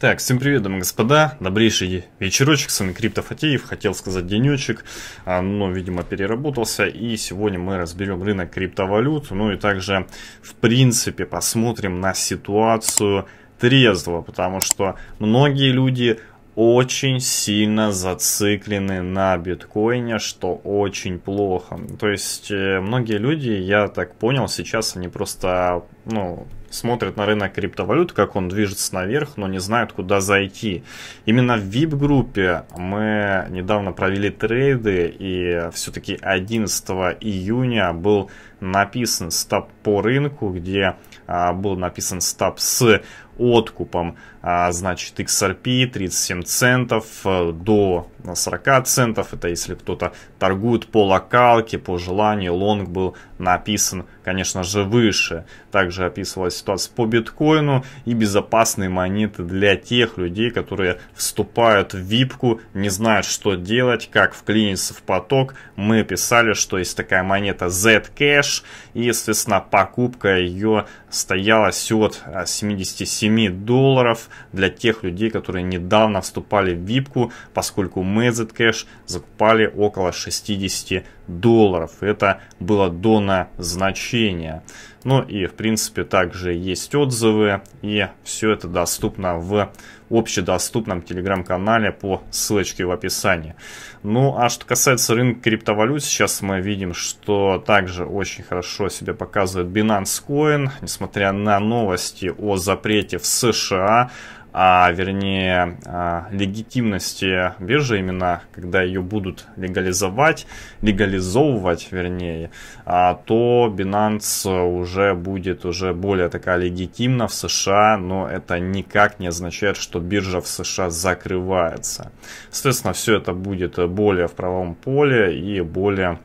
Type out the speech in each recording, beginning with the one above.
Так, всем привет, дамы и господа. Добрейший вечерочек, с вами Криптофатеев. Хотел сказать денечек, а, но, видимо, переработался. И сегодня мы разберем рынок криптовалют. Ну и также, в принципе, посмотрим на ситуацию трезво, потому что многие люди очень сильно зациклены на биткоине, что очень плохо. То есть э, многие люди, я так понял, сейчас они просто, ну, смотрят на рынок криптовалют, как он движется наверх, но не знают, куда зайти. Именно в VIP-группе мы недавно провели трейды, и все-таки 11 июня был написан стоп по рынку, где а, был написан стоп с откупом, а, значит, XRP 37 центов э, до 40 центов. Это если кто-то торгует по локалке, по желанию. Лонг был написан, конечно же, выше. Также описывалось ситуация по биткоину и безопасные монеты для тех людей, которые вступают в випку, не знают, что делать, как вклиниться в поток. Мы писали, что есть такая монета Zcash, и, естественно, покупка ее стоялась от 77 а, долларов для тех людей, которые недавно вступали в випку, поскольку мы Zcash закупали около 60 долларов долларов. Это было до назначения. Ну и, в принципе, также есть отзывы, и все это доступно в общедоступном телеграм-канале по ссылочке в описании. Ну, а что касается рынка криптовалют, сейчас мы видим, что также очень хорошо себя показывает Binance Coin, несмотря на новости о запрете в США, а вернее а, легитимности биржи именно, когда ее будут легализовать, легализовывать вернее, а, то Binance уже будет уже более такая легитимна в США, но это никак не означает, что биржа в США закрывается. Соответственно, все это будет более в правом поле и более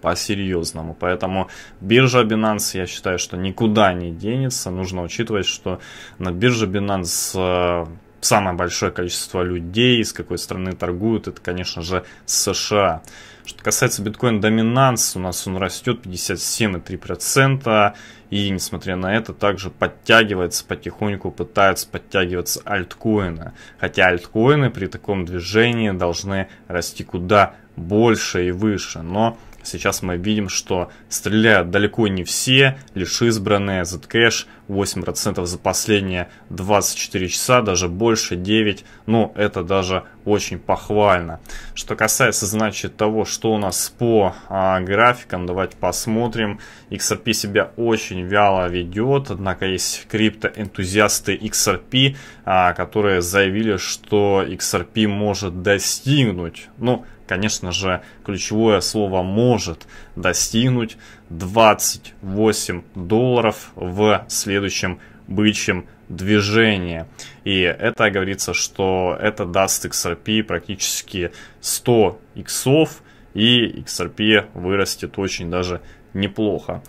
по-серьезному. Поэтому биржа Binance, я считаю, что никуда не денется. Нужно учитывать, что на бирже Binance э, самое большое количество людей, из какой страны торгуют, это, конечно же, США. Что касается биткоин-доминанс, у нас он растет 57,3%, и, несмотря на это, также подтягивается потихоньку, пытаются подтягиваться альткоины. Хотя альткоины при таком движении должны расти куда больше и выше, но Сейчас мы видим, что стреляют далеко не все, лишь избранные, Zcash 8% за последние 24 часа, даже больше 9, Ну, это даже очень похвально. Что касается, значит, того, что у нас по а, графикам, давайте посмотрим. XRP себя очень вяло ведет, однако есть криптоэнтузиасты XRP, а, которые заявили, что XRP может достигнуть, ну, конечно же, ключевое слово «может» достигнуть 28 долларов в следующем бычьем движении. И это говорится, что это даст XRP практически 100 иксов, и XRP вырастет очень даже неплохо.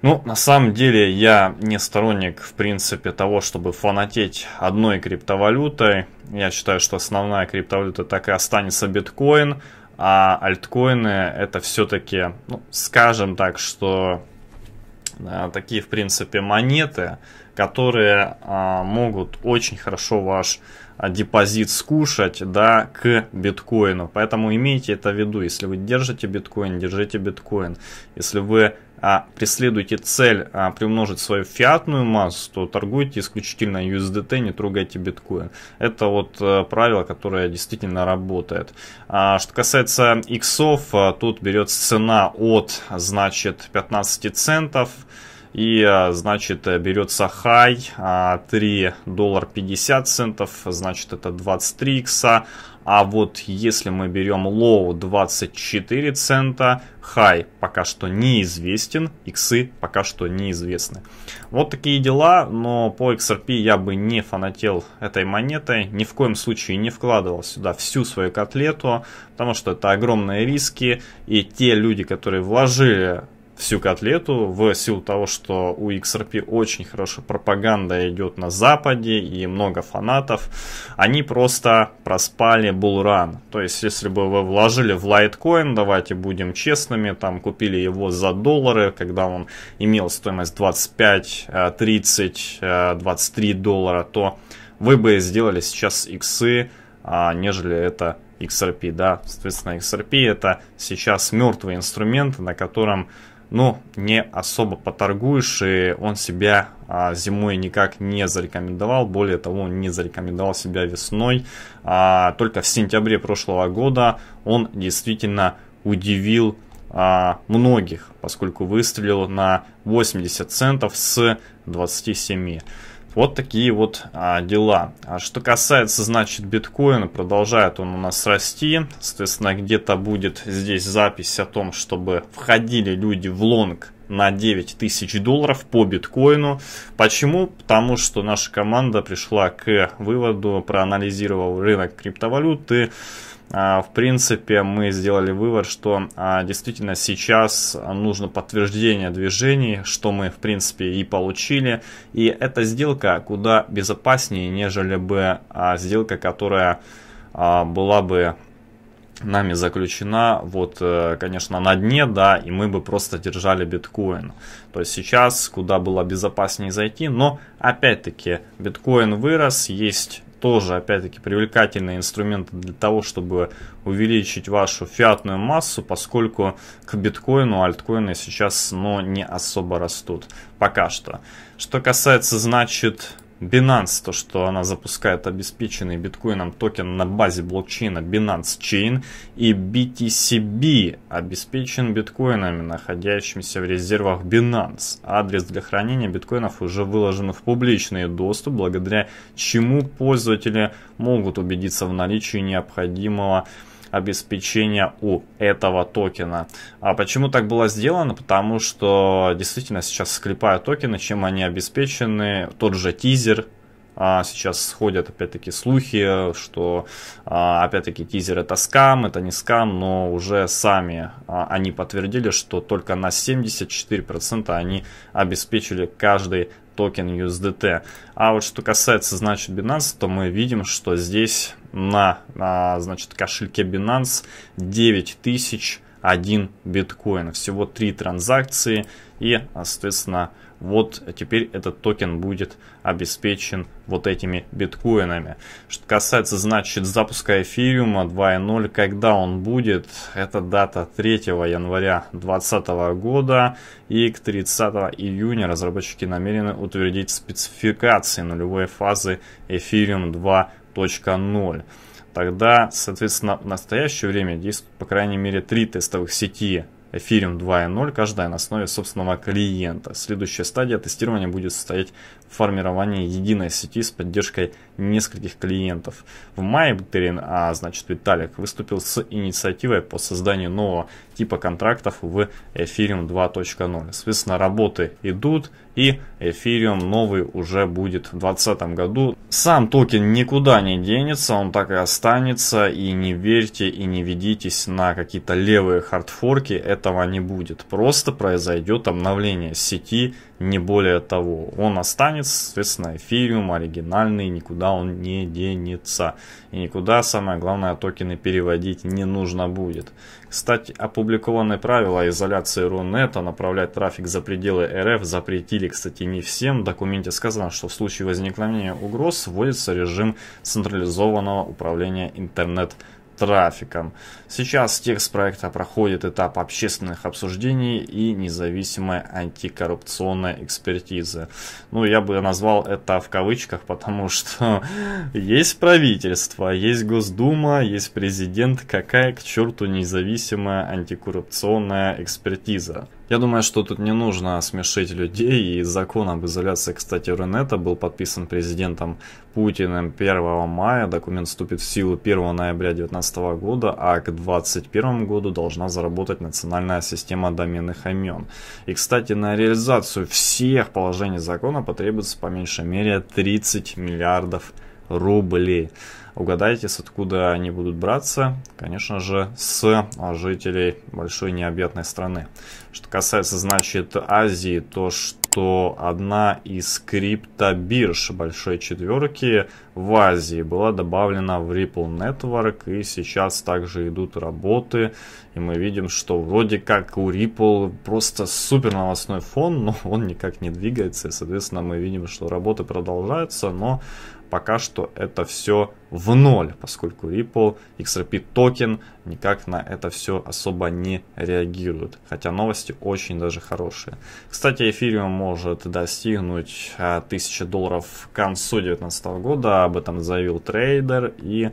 Ну, на самом деле, я не сторонник, в принципе, того, чтобы фанатеть одной криптовалютой. Я считаю, что основная криптовалюта так и останется биткоин а альткоины это все-таки, ну, скажем так, что э, такие, в принципе, монеты, которые а, могут очень хорошо ваш а, депозит скушать, да, к биткоину. Поэтому имейте это в виду. Если вы держите биткоин, держите биткоин. Если вы а, преследуете цель приумножить свою фиатную массу, то торгуйте исключительно USDT, не трогайте биткоин. Это вот э, правило, которое действительно работает. что касается иксов, тут берется цена от, значит, 15 центов. И, а, значит, э, берется хай 3 а, доллара 50 центов, значит, это 23 икса. А вот если мы берем лоу 24 цента, хай пока что неизвестен, иксы пока что неизвестны. Вот такие дела, но по XRP я бы не фанател этой монетой, ни в коем случае не вкладывал сюда всю свою котлету, потому что это огромные риски, и те люди, которые вложили всю котлету в силу того, что у XRP очень хорошая пропаганда идет на Западе и много фанатов, они просто проспали булран. То есть, если бы вы вложили в лайткоин, давайте будем честными, там купили его за доллары, когда он имел стоимость 25, 30, 23 доллара, то вы бы сделали сейчас иксы, а, нежели это XRP, да, соответственно, XRP это сейчас мертвый инструмент, на котором ну, не особо поторгуешь, и он себя а, зимой никак не зарекомендовал, более того, он не зарекомендовал себя весной, а, только в сентябре прошлого года он действительно удивил а, многих, поскольку выстрелил на 80 центов с 27. Вот такие вот а, дела. А что касается, значит, биткоина, продолжает он у нас расти. Соответственно, где-то будет здесь запись о том, чтобы входили люди в лонг на 9 тысяч долларов по биткоину. Почему? Потому что наша команда пришла к выводу, проанализировав рынок криптовалюты, а, в принципе, мы сделали вывод, что а, действительно сейчас нужно подтверждение движений, что мы, в принципе, и получили. И эта сделка куда безопаснее, нежели бы а, сделка, которая была бы нами заключена, вот, э, конечно, на дне, да, и мы бы просто держали биткоин. То есть сейчас куда было безопаснее зайти, но опять-таки биткоин вырос, есть тоже, опять-таки, привлекательные инструменты для того, чтобы увеличить вашу фиатную массу, поскольку к биткоину альткоины сейчас, но ну, не особо растут пока что. Что касается, значит, Binance, то, что она запускает обеспеченный биткоином токен на базе блокчейна Binance Chain и BTCB обеспечен биткоинами, находящимися в резервах Binance. Адрес для хранения биткоинов уже выложен в публичный доступ, благодаря чему пользователи могут убедиться в наличии необходимого обеспечения у этого токена. А почему так было сделано? Потому что действительно сейчас склепают токены, чем они обеспечены. Тот же тизер, а, Сейчас сходят опять-таки слухи, что а, опять-таки тизер это скам, это не скам, но уже сами а, они подтвердили, что только на 74% они обеспечили каждый токен USDT. А вот что касается, значит, Binance, то мы видим, что здесь на, а, значит, кошельке Binance 9000 1 биткоин. Всего 3 транзакции и, соответственно, вот теперь этот токен будет обеспечен вот этими биткоинами. Что касается, значит, запуска эфириума 2.0, когда он будет, это дата 3 января 2020 года и к 30 июня разработчики намерены утвердить спецификации нулевой фазы эфириум 2.0. Тогда, соответственно, в настоящее время действует по крайней мере три тестовых сети Ethereum 2.0, каждая на основе собственного клиента. Следующая стадия тестирования будет состоять в формировании единой сети с поддержкой нескольких клиентов. В мае Бутерин, а значит Виталик, выступил с инициативой по созданию нового типа контрактов в Ethereum 2.0. Соответственно, работы идут, и эфириум новый уже будет в 2020 году. Сам токен никуда не денется, он так и останется, и не верьте и не ведитесь на какие-то левые хардфорки, этого не будет. Просто произойдет обновление сети, не более того. Он останется, соответственно, эфириум оригинальный, никуда он не денется. И никуда, самое главное, токены переводить не нужно будет. Кстати, опубликованные правила изоляции Рунета направлять трафик за пределы РФ запретили, кстати, не всем. В документе сказано, что в случае возникновения угроз вводится режим централизованного управления интернет-ресурсами трафиком. Сейчас текст проекта проходит этап общественных обсуждений и независимой антикоррупционной экспертизы. Ну, я бы назвал это в кавычках, потому что есть правительство, есть Госдума, есть президент, какая к черту независимая антикоррупционная экспертиза. Я думаю, что тут не нужно смешить людей, и закон об изоляции, кстати, Рунета был подписан президентом Путиным 1 мая, документ вступит в силу 1 ноября 2019 года, а к 2021 году должна заработать национальная система доменных имен. И, кстати, на реализацию всех положений закона потребуется по меньшей мере 30 миллиардов рублей. Угадайте, с откуда они будут браться? Конечно же, с а, жителей большой необъятной страны. Что касается, значит, Азии, то что одна из криптобирж большой четверки в Азии была добавлена в Ripple Network, и сейчас также идут работы, и мы видим, что вроде как у Ripple просто супер новостной фон, но он никак не двигается, и, соответственно, мы видим, что работы продолжаются, но пока что это все в ноль, поскольку Ripple, XRP токен никак на это все особо не реагирует. Хотя новости очень даже хорошие. Кстати, эфириум может достигнуть 1000 а, долларов к концу 2019 года. Об этом заявил трейдер и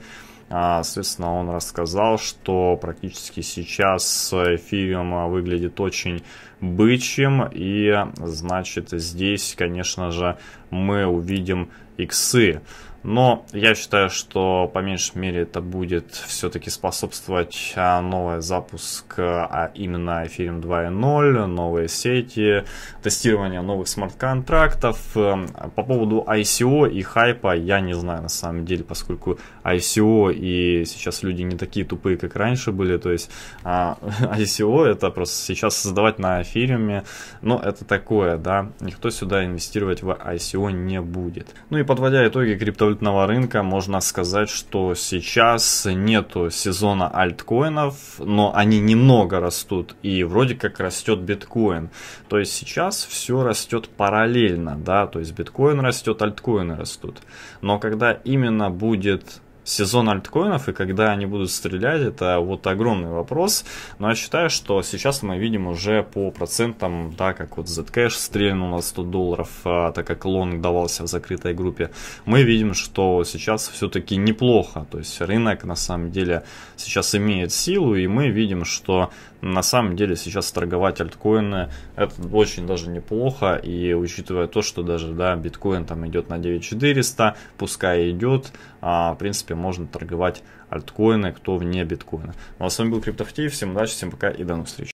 а, Соответственно, он рассказал, что практически сейчас эфириум выглядит очень бычьим. И, значит, здесь, конечно же, мы увидим иксы. Но я считаю, что по меньшей мере это будет все-таки способствовать а, новый запуск, а, а именно Ethereum 2.0, новые сети, тестирование новых смарт-контрактов. По поводу ICO и хайпа я не знаю на самом деле, поскольку ICO и сейчас люди не такие тупые, как раньше были. То есть а, ICO это просто сейчас создавать на эфириуме, но это такое, да, никто сюда инвестировать в ICO не будет. Ну и подводя итоги криптовалютного рынка, можно сказать, что сейчас нету сезона альткоинов, но они немного растут, и вроде как растет биткоин. То есть сейчас все растет параллельно, да, то есть биткоин растет, альткоины растут. Но когда именно будет сезон альткоинов и когда они будут стрелять, это вот огромный вопрос. Но я считаю, что сейчас мы видим уже по процентам, да, как вот Zcash стрельнул на 100 долларов, а, так как лонг давался в закрытой группе, мы видим, что сейчас все-таки неплохо. То есть рынок на самом деле сейчас имеет силу, и мы видим, что на самом деле сейчас торговать альткоины это очень даже неплохо. И учитывая то, что даже да, биткоин там идет на 9400, пускай идет, а, в принципе, можно торговать альткоины, кто вне биткоина. Ну а с вами был CryptoFT, всем удачи, всем пока и до новых встреч.